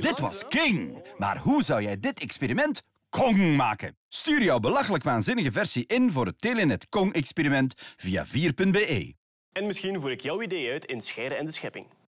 Dit was King. Maar hoe zou jij dit experiment Kong maken? Stuur jouw belachelijk waanzinnige versie in voor het Telenet Kong-experiment via 4.be. En misschien voer ik jouw idee uit in Scheiden en de Schepping.